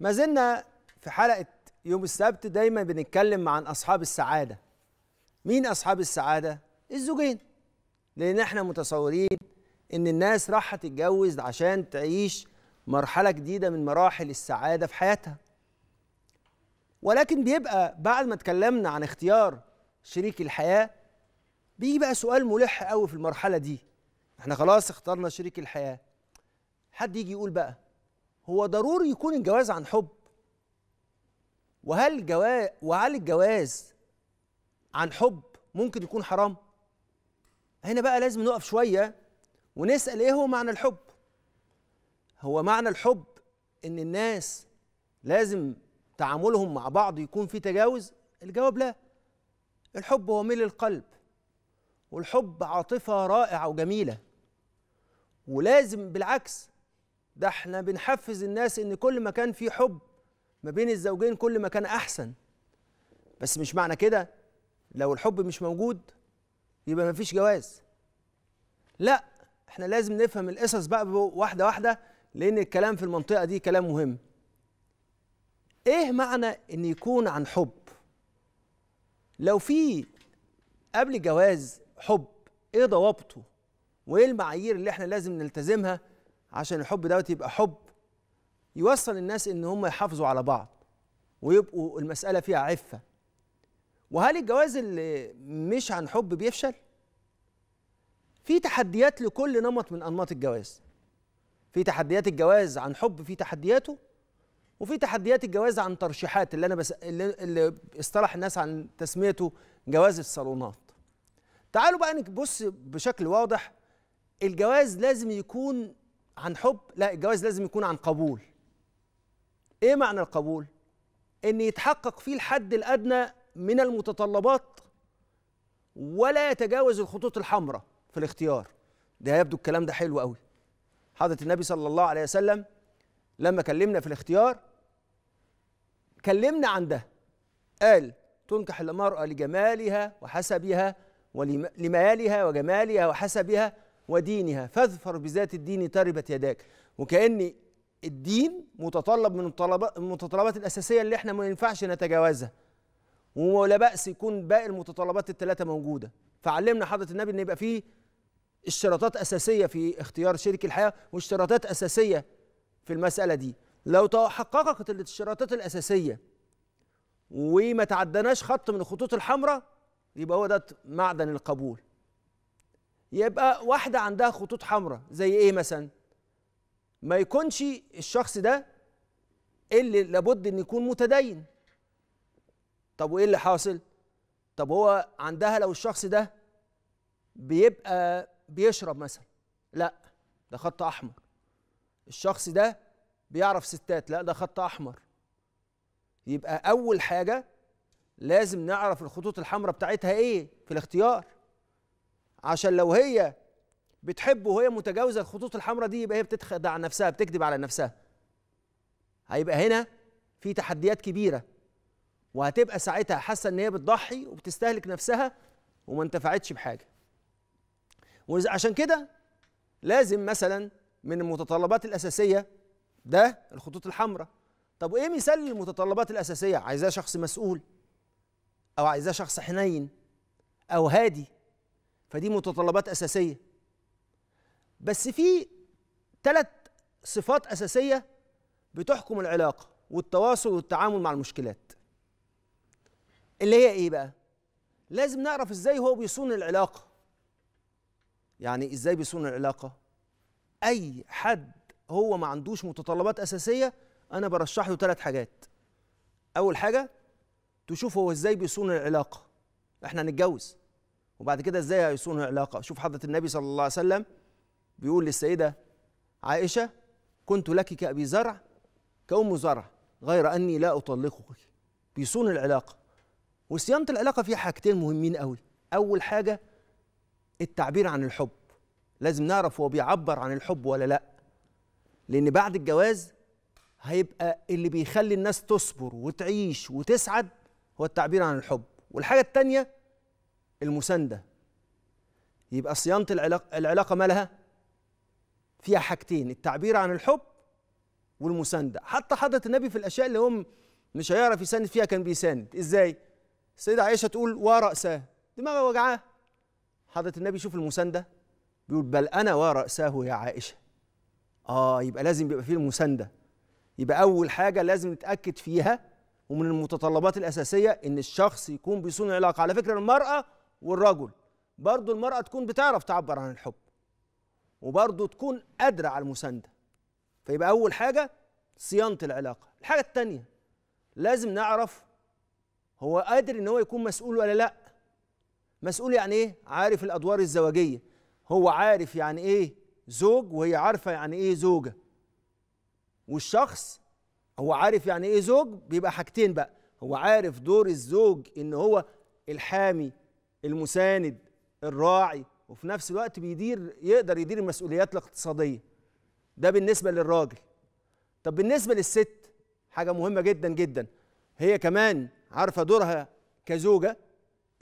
ما زلنا في حلقة يوم السبت دايما بنتكلم عن أصحاب السعادة مين أصحاب السعادة؟ الزوجين لأن احنا متصورين إن الناس راح تتجوز عشان تعيش مرحلة جديدة من مراحل السعادة في حياتها ولكن بيبقى بعد ما اتكلمنا عن اختيار شريك الحياة بيجي بقى سؤال ملح قوي في المرحلة دي احنا خلاص اخترنا شريك الحياة حد يجي يقول بقى هو ضروري يكون الجواز عن حب وهل جواز وهل الجواز عن حب ممكن يكون حرام هنا بقى لازم نقف شويه ونسال ايه هو معنى الحب هو معنى الحب ان الناس لازم تعاملهم مع بعض يكون فيه تجاوز الجواب لا الحب هو ميل القلب والحب عاطفه رائعه وجميله ولازم بالعكس ده احنا بنحفز الناس ان كل ما كان في حب ما بين الزوجين كل ما كان احسن بس مش معنى كده لو الحب مش موجود يبقى ما فيش جواز لا احنا لازم نفهم القصص بقى واحده واحده لان الكلام في المنطقه دي كلام مهم ايه معنى ان يكون عن حب لو في قبل الجواز حب ايه ضوابطه وايه المعايير اللي احنا لازم نلتزمها عشان الحب دوت يبقى حب يوصل الناس ان هم يحافظوا على بعض ويبقوا المساله فيها عفه وهل الجواز اللي مش عن حب بيفشل في تحديات لكل نمط من انماط الجواز في تحديات الجواز عن حب في تحدياته وفي تحديات الجواز عن ترشيحات اللي انا بس اللي اصطلح الناس عن تسميته جواز الصالونات تعالوا بقى نبص بشكل واضح الجواز لازم يكون عن حب لا الجواز لازم يكون عن قبول ايه معنى القبول ان يتحقق فيه الحد الادنى من المتطلبات ولا يتجاوز الخطوط الحمراء في الاختيار ده يبدو الكلام ده حلو قوي حضره النبي صلى الله عليه وسلم لما كلمنا في الاختيار كلمنا عن ده قال تنكح المرأة لجمالها وحسبها ولمالها وجمالها وحسبها ودينها فاظفر بذات الدين تربت يداك وكأن الدين متطلب من المتطلبات الأساسية اللي احنا ما ينفعش نتجاوزها ولا بأس يكون باقي المتطلبات الثلاثة موجودة فعلمنا حضرة النبي ان يبقى فيه اشتراطات أساسية في اختيار شريك الحياة واشتراطات أساسية في المسألة دي لو تحققت الاشتراطات الأساسية وما تعدناش خط من الخطوط الحمراء يبقى هو ده معدن القبول يبقى واحده عندها خطوط حمراء زي ايه مثلا ما يكونش الشخص ده اللي لابد ان يكون متدين طب وايه اللي حاصل طب هو عندها لو الشخص ده بيبقى بيشرب مثلا لا ده خط احمر الشخص ده بيعرف ستات لا ده خط احمر يبقى اول حاجه لازم نعرف الخطوط الحمراء بتاعتها ايه في الاختيار عشان لو هي بتحبه وهي متجاوزه الخطوط الحمراء دي يبقى هي عن نفسها بتكذب على نفسها هيبقى هنا في تحديات كبيره وهتبقى ساعتها حاسه ان هي بتضحي وبتستهلك نفسها وما انتفعتش بحاجه وعشان كده لازم مثلا من المتطلبات الاساسيه ده الخطوط الحمراء طب وايه مثال للمتطلبات الاساسيه عايزاه شخص مسؤول او عايزاه شخص حنين او هادي فدي متطلبات اساسيه بس في ثلاث صفات اساسيه بتحكم العلاقه والتواصل والتعامل مع المشكلات اللي هي ايه بقى لازم نعرف ازاي هو بيصون العلاقه يعني ازاي بيصون العلاقه اي حد هو ما عندوش متطلبات اساسيه انا برشح له ثلاث حاجات اول حاجه تشوف هو ازاي بيصون العلاقه احنا هنتجوز وبعد كده ازاي هيصون علاقه شوف حضره النبي صلى الله عليه وسلم بيقول للسيده عائشه كنت لك كابي زرع كأم زرع غير اني لا اطلقك بيصون العلاقه وصيانه العلاقه فيها حاجتين مهمين قوي اول حاجه التعبير عن الحب لازم نعرف هو بيعبر عن الحب ولا لا لان بعد الجواز هيبقى اللي بيخلي الناس تصبر وتعيش وتسعد هو التعبير عن الحب والحاجه الثانيه المساندة يبقى صيانة العلاقة, العلاقة مالها فيها حاجتين التعبير عن الحب والمساندة حتى حضرة النبي في الأشياء اللي هم مش هيعرف يساند فيها كان بيساند إزاي السيدة عائشة تقول ورأسه دماغه وجعاه حضرة النبي شوف المساندة بيقول بل أنا ورأسه يا عائشة آه يبقى لازم يبقى فيه المساندة يبقى أول حاجة لازم نتأكد فيها ومن المتطلبات الأساسية إن الشخص يكون بيصون العلاقة على فكرة المرأة والرجل برضه المرأة تكون بتعرف تعبر عن الحب وبرضه تكون قادرة على المساندة فيبقى أول حاجة صيانة العلاقة الحاجة التانية لازم نعرف هو قادر إن هو يكون مسؤول ولا لأ مسؤول يعني إيه؟ عارف الأدوار الزواجية هو عارف يعني إيه زوج وهي عارفة يعني إيه زوجة والشخص هو عارف يعني إيه زوج بيبقى حاجتين بقى هو عارف دور الزوج إن هو الحامي المساند الراعي وفي نفس الوقت بيدير يقدر يدير المسؤوليات الاقتصاديه ده بالنسبه للراجل طب بالنسبه للست حاجه مهمه جدا جدا هي كمان عارفه دورها كزوجه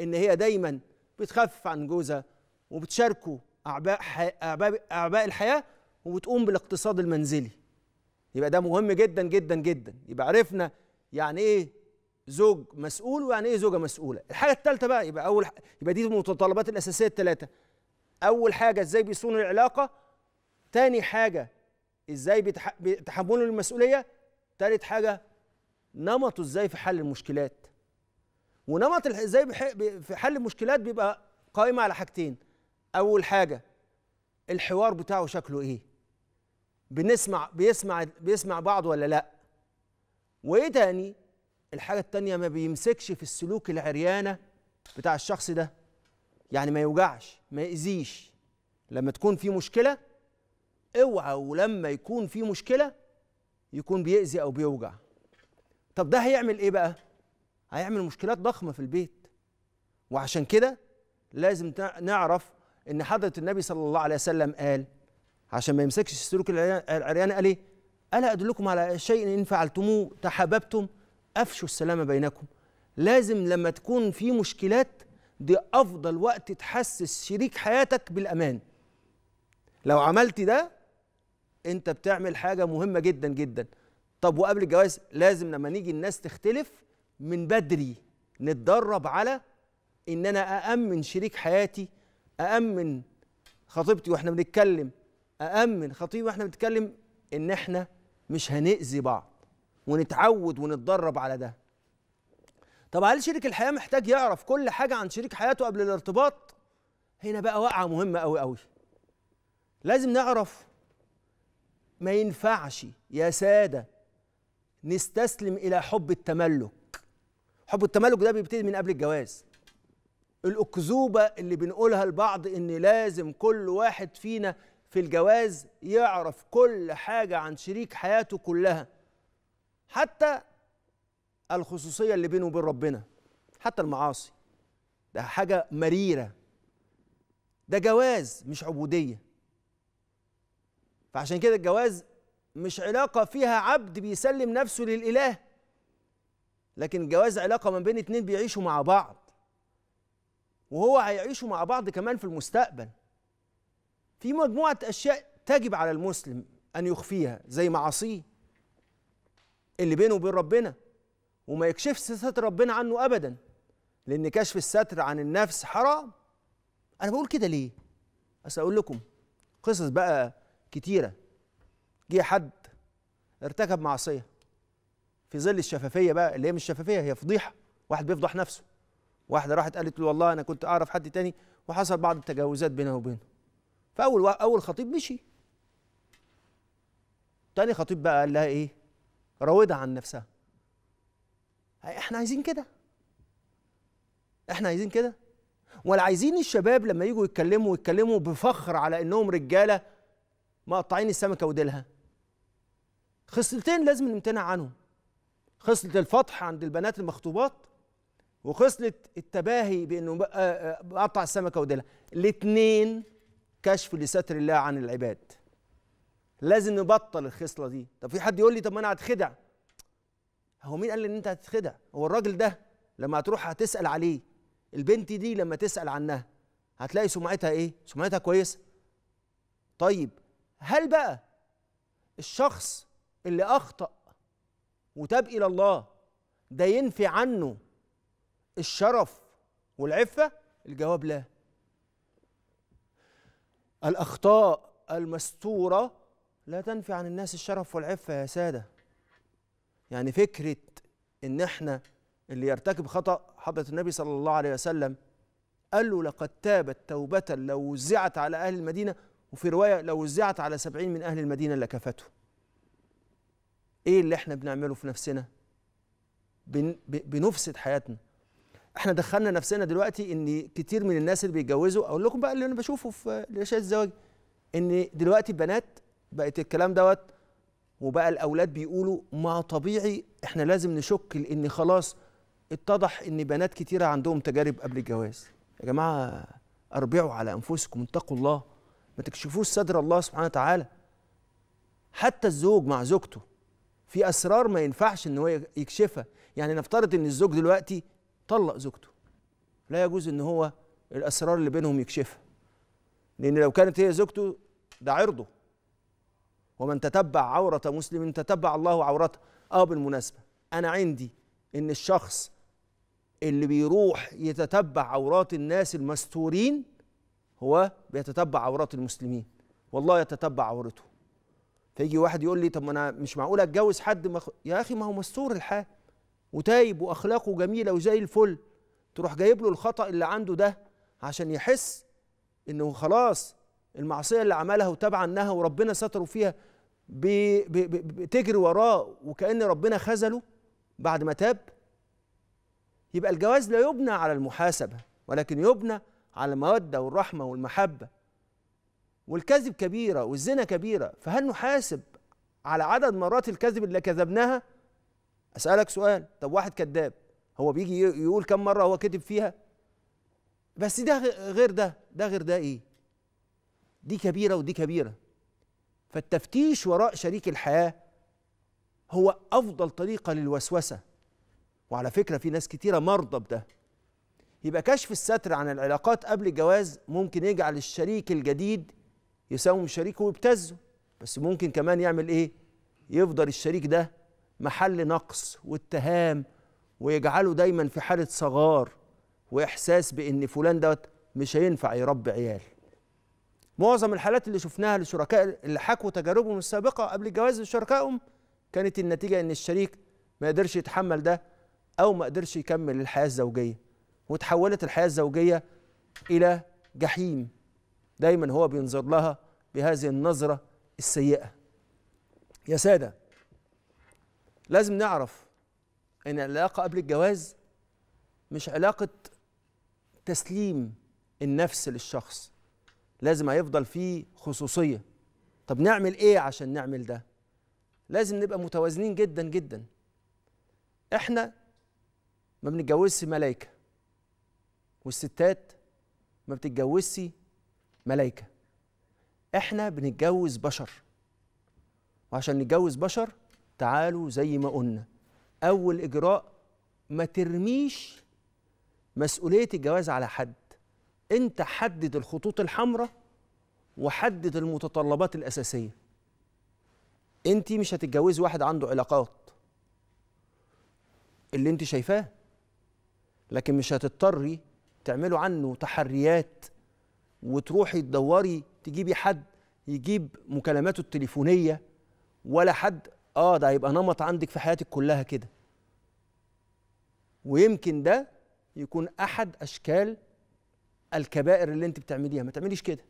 ان هي دايما بتخفف عن جوزها وبتشاركه اعباء اعباء اعباء الحياه وبتقوم بالاقتصاد المنزلي يبقى ده مهم جدا جدا جدا يبقى عرفنا يعني ايه زوج مسؤول ويعني ايه زوجه مسؤوله الحاجه الثالثه بقى يبقى اول يبقى دي المتطلبات الاساسيه الثلاثه اول حاجه ازاي بيصونوا العلاقه تاني حاجه ازاي بيتحملوا المسؤوليه تالت حاجه نمطه ازاي في حل المشكلات ونمط ازاي في حل المشكلات بيبقى قائمه على حاجتين اول حاجه الحوار بتاعه شكله ايه بنسمع بيسمع بيسمع بعض ولا لا وايه تاني الحاجة التانية ما بيمسكش في السلوك العريانة بتاع الشخص ده يعني ما يوجعش ما يأذيش لما تكون في مشكلة اوعى ولما يكون في مشكلة يكون بيأذي أو بيوجع طب ده هيعمل إيه بقى؟ هيعمل مشكلات ضخمة في البيت وعشان كده لازم نعرف إن حضرة النبي صلى الله عليه وسلم قال عشان ما يمسكش السلوك العريان قال إيه؟ ألا أدلكم على شيء إن فعلتموه تحاببتم افشوا السلام بينكم لازم لما تكون في مشكلات دي افضل وقت تحسس شريك حياتك بالامان لو عملت ده انت بتعمل حاجه مهمه جدا جدا طب وقبل الجواز لازم لما نيجي الناس تختلف من بدري نتدرب على ان انا اامن شريك حياتي اامن خطيبتي واحنا بنتكلم اامن خطيبي واحنا بنتكلم ان احنا مش هنأذي بعض ونتعود ونتدرب على ده طب هل شريك الحياه محتاج يعرف كل حاجه عن شريك حياته قبل الارتباط هنا بقى وقعه مهمه قوي قوي لازم نعرف ما ينفعش يا ساده نستسلم الى حب التملك حب التملك ده بيبتدي من قبل الجواز الاكذوبه اللي بنقولها لبعض ان لازم كل واحد فينا في الجواز يعرف كل حاجه عن شريك حياته كلها حتى الخصوصية اللي بينه وبين ربنا حتى المعاصي ده حاجة مريرة ده جواز مش عبودية فعشان كده الجواز مش علاقة فيها عبد بيسلم نفسه للإله لكن الجواز علاقة ما بين اتنين بيعيشوا مع بعض وهو هيعيشوا مع بعض كمان في المستقبل في مجموعة أشياء تجب على المسلم أن يخفيها زي معاصيه اللي بينه وبين ربنا وما يكشفش ستر ربنا عنه ابدا لان كشف الستر عن النفس حرام انا بقول كده ليه بس اقول لكم قصص بقى كتيره جه حد ارتكب معصيه في ظل الشفافيه بقى اللي هي مش شفافيه هي فضيحه واحد بيفضح نفسه واحده راحت قالت له والله انا كنت اعرف حد تاني وحصل بعض التجاوزات بينه وبينه فاول اول خطيب مشي تاني خطيب بقى قال لها ايه راودة عن نفسها احنا عايزين كده احنا عايزين كده ولا عايزين الشباب لما يجوا يتكلموا ويتكلموا بفخر على انهم رجاله مقطعين السمكه وديلها خصلتين لازم نمتنع عنهم خصله الفطح عند البنات المخطوبات وخصله التباهي بانه بقطع آه، آه، السمكه وديلها الاثنين كشف لستر الله عن العباد لازم نبطل الخصله دي طب في حد يقول لي طب ما انا هتخدع هو مين قال ان انت هتتخدع هو الراجل ده لما هتروح هتسال عليه البنت دي لما تسال عنها هتلاقي سمعتها ايه سمعتها كويسه طيب هل بقى الشخص اللي اخطا وتاب الى الله ده ينفي عنه الشرف والعفه الجواب لا الاخطاء المستوره لا تنفي عن الناس الشرف والعفة يا سادة يعني فكرة إن إحنا اللي يرتكب خطأ حضرة النبي صلى الله عليه وسلم قال له لقد تابت توبة لو وزعت على أهل المدينة وفي رواية لو وزعت على سبعين من أهل المدينة لكفته إيه اللي إحنا بنعمله في نفسنا بن بنفسد حياتنا احنا دخلنا نفسنا دلوقتي ان كتير من الناس اللي بيتجوزوا اقول لكم بقى اللي انا بشوفه في رشاد الزواج ان دلوقتي بنات بقت الكلام دوت وبقى الاولاد بيقولوا ما طبيعي احنا لازم نشك لان خلاص اتضح ان بنات كتيره عندهم تجارب قبل الجواز يا جماعه اربعوا على انفسكم اتقوا الله ما تكشفوش صدر الله سبحانه وتعالى حتى الزوج مع زوجته في اسرار ما ينفعش ان هو يكشفها يعني نفترض ان الزوج دلوقتي طلق زوجته لا يجوز ان هو الاسرار اللي بينهم يكشفها لان لو كانت هي زوجته ده عرضه ومن تتبع عورة مسلم تتبع الله عورته اه بالمناسبة انا عندي ان الشخص اللي بيروح يتتبع عورات الناس المستورين هو بيتتبع عورات المسلمين والله يتتبع عورته فيجي واحد يقول لي طب ما انا مش معقول اتجوز حد مخ... يا اخي ما هو مستور الحال وتايب واخلاقه جميله وزي الفل تروح جايب له الخطا اللي عنده ده عشان يحس انه خلاص المعصية اللي عملها وتابع عنها وربنا ستره فيها بتجري وراه وكأن ربنا خذله بعد ما تاب يبقى الجواز لا يبنى على المحاسبة ولكن يبنى على المودة والرحمة والمحبة والكذب كبيرة والزنا كبيرة فهل نحاسب على عدد مرات الكذب اللي كذبناها أسألك سؤال طب واحد كذاب هو بيجي يقول كم مرة هو كذب فيها بس ده غير ده ده غير ده إيه دي كبيرة ودي كبيرة فالتفتيش وراء شريك الحياة هو أفضل طريقة للوسوسة وعلى فكرة في ناس كتيرة مرضى بده يبقى كشف الستر عن العلاقات قبل الجواز ممكن يجعل الشريك الجديد يساوم شريكه ويبتزه بس ممكن كمان يعمل ايه يفضل الشريك ده محل نقص واتهام ويجعله دايما في حالة صغار وإحساس بإن فلان دوت مش هينفع يربي عيال معظم الحالات اللي شفناها لشركاء اللي حكوا تجاربهم السابقه قبل الجواز لشركائهم كانت النتيجه ان الشريك ما قدرش يتحمل ده او ما قدرش يكمل الحياه الزوجيه وتحولت الحياه الزوجيه الى جحيم دايما هو بينظر لها بهذه النظره السيئه يا ساده لازم نعرف ان العلاقه قبل الجواز مش علاقه تسليم النفس للشخص لازم هيفضل فيه خصوصيه طب نعمل ايه عشان نعمل ده لازم نبقى متوازنين جدا جدا احنا ما بنتجوزش ملايكه والستات ما بتتجوزش ملايكه احنا بنتجوز بشر وعشان نتجوز بشر تعالوا زي ما قلنا اول اجراء ما ترميش مسؤوليه الجواز على حد انت حدد الخطوط الحمراء وحدد المتطلبات الاساسيه انت مش هتتجوزي واحد عنده علاقات اللي انت شايفاه لكن مش هتضطري تعملوا عنه تحريات وتروحي تدوري تجيبي حد يجيب مكالماته التليفونيه ولا حد اه ده هيبقى نمط عندك في حياتك كلها كده ويمكن ده يكون احد اشكال الكبائر اللي انت بتعمليها ما تعمليش كده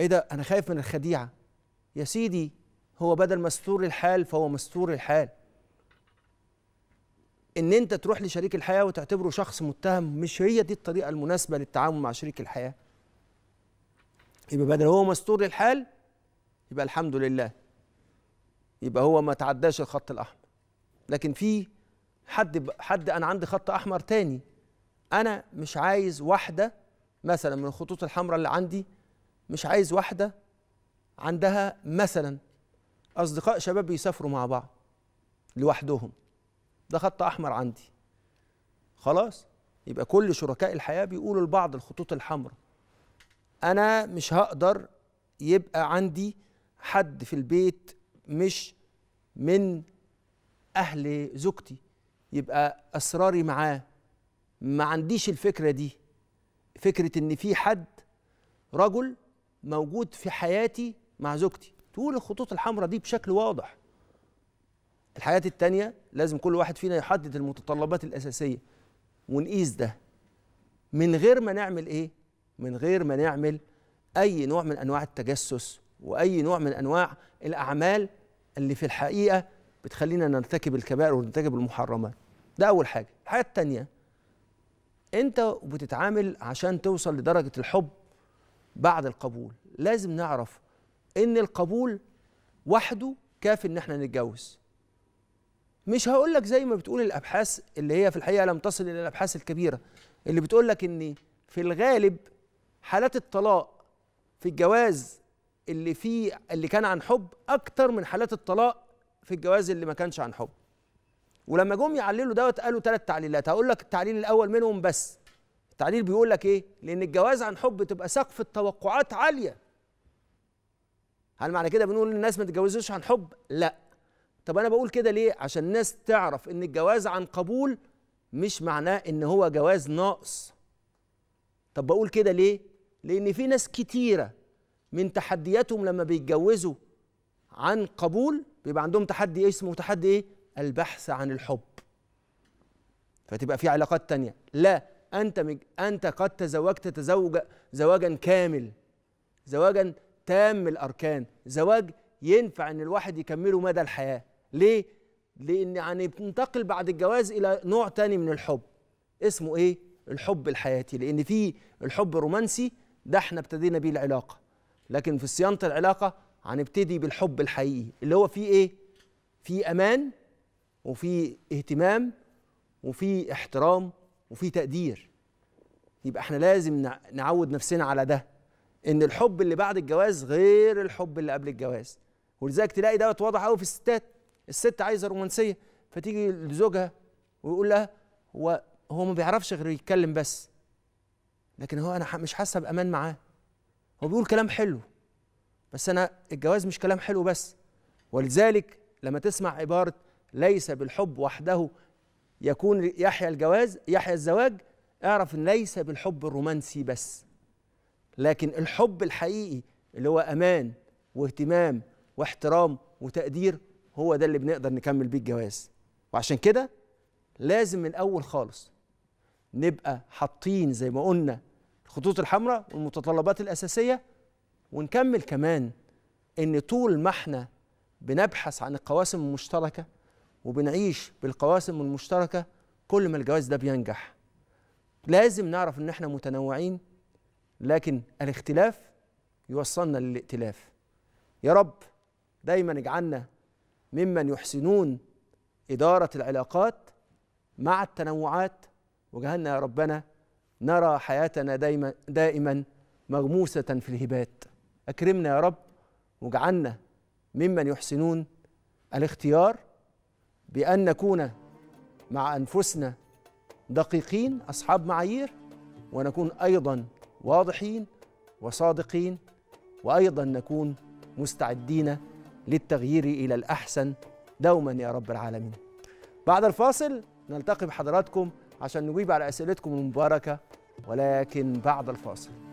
ايه ده انا خايف من الخديعه يا سيدي هو بدل مستور الحال فهو مستور الحال ان انت تروح لشريك الحياه وتعتبره شخص متهم مش هي دي الطريقه المناسبه للتعامل مع شريك الحياه يبقى بدل هو مستور الحال يبقى الحمد لله يبقى هو ما تعداش الخط الاحمر لكن في حد حد انا عندي خط احمر تاني انا مش عايز واحده مثلا من الخطوط الحمراء اللي عندي مش عايز واحده عندها مثلا اصدقاء شباب بيسافروا مع بعض لوحدهم ده خط احمر عندي خلاص يبقى كل شركاء الحياه بيقولوا لبعض الخطوط الحمراء انا مش هقدر يبقى عندي حد في البيت مش من اهل زوجتي يبقى اسراري معاه ما عنديش الفكره دي فكره ان في حد رجل موجود في حياتي مع زوجتي تقول الخطوط الحمراء دي بشكل واضح الحياة التانية لازم كل واحد فينا يحدد المتطلبات الأساسية ونقيس ده من غير ما نعمل إيه؟ من غير ما نعمل أي نوع من أنواع التجسس وأي نوع من أنواع الأعمال اللي في الحقيقة بتخلينا نرتكب الكبائر ونرتكب المحرمات ده أول حاجة الحاجة التانية انت بتتعامل عشان توصل لدرجه الحب بعد القبول لازم نعرف ان القبول وحده كافي ان احنا نتجوز مش هقول لك زي ما بتقول الابحاث اللي هي في الحقيقه لم تصل الى الابحاث الكبيره اللي بتقول لك ان في الغالب حالات الطلاق في الجواز اللي فيه اللي كان عن حب اكتر من حالات الطلاق في الجواز اللي ما كانش عن حب ولما جم يعللوا دوت قالوا ثلاث تعليلات هقول لك التعليل الاول منهم بس التعليل بيقول لك ايه لان الجواز عن حب تبقى سقف التوقعات عاليه هل معنى كده بنقول للناس ما تتجوزوش عن حب لا طب انا بقول كده ليه عشان الناس تعرف ان الجواز عن قبول مش معناه ان هو جواز ناقص طب بقول كده ليه لان في ناس كتيره من تحدياتهم لما بيتجوزوا عن قبول بيبقى عندهم تحدي إيه اسمه تحدي ايه البحث عن الحب فتبقى في علاقات تانية لا أنت مج... أنت قد تزوجت تزوج زواجا كامل زواجا تام الأركان زواج ينفع إن الواحد يكمله مدى الحياة ليه؟ لأن يعني بتنتقل بعد الجواز إلى نوع تاني من الحب اسمه إيه؟ الحب الحياتي لأن في الحب الرومانسي ده احنا ابتدينا بيه العلاقة لكن في صيانة العلاقة هنبتدي بالحب الحقيقي اللي هو فيه إيه؟ فيه أمان وفي اهتمام وفي احترام وفي تقدير يبقى احنا لازم نعود نفسنا على ده ان الحب اللي بعد الجواز غير الحب اللي قبل الجواز ولذلك تلاقي ده واضح قوي في الستات الست عايزه رومانسيه فتيجي لزوجها ويقول لها هو هو ما بيعرفش غير يتكلم بس لكن هو انا مش حاسه بامان معاه هو بيقول كلام حلو بس انا الجواز مش كلام حلو بس ولذلك لما تسمع عباره ليس بالحب وحده يكون يحيى الجواز يحيى الزواج اعرف ان ليس بالحب الرومانسي بس لكن الحب الحقيقي اللي هو امان واهتمام واحترام وتقدير هو ده اللي بنقدر نكمل بيه الجواز وعشان كده لازم من الاول خالص نبقى حاطين زي ما قلنا الخطوط الحمراء والمتطلبات الاساسيه ونكمل كمان ان طول ما احنا بنبحث عن القواسم المشتركه وبنعيش بالقواسم المشتركه كل ما الجواز ده بينجح لازم نعرف ان احنا متنوعين لكن الاختلاف يوصلنا للائتلاف يا رب دايما اجعلنا ممن يحسنون اداره العلاقات مع التنوعات وجهلنا يا ربنا نرى حياتنا دايما دائما مغموسه في الهبات اكرمنا يا رب واجعلنا ممن يحسنون الاختيار بأن نكون مع أنفسنا دقيقين أصحاب معايير ونكون أيضا واضحين وصادقين وأيضا نكون مستعدين للتغيير إلى الأحسن دوما يا رب العالمين بعد الفاصل نلتقي بحضراتكم عشان نجيب على أسئلتكم المباركة ولكن بعد الفاصل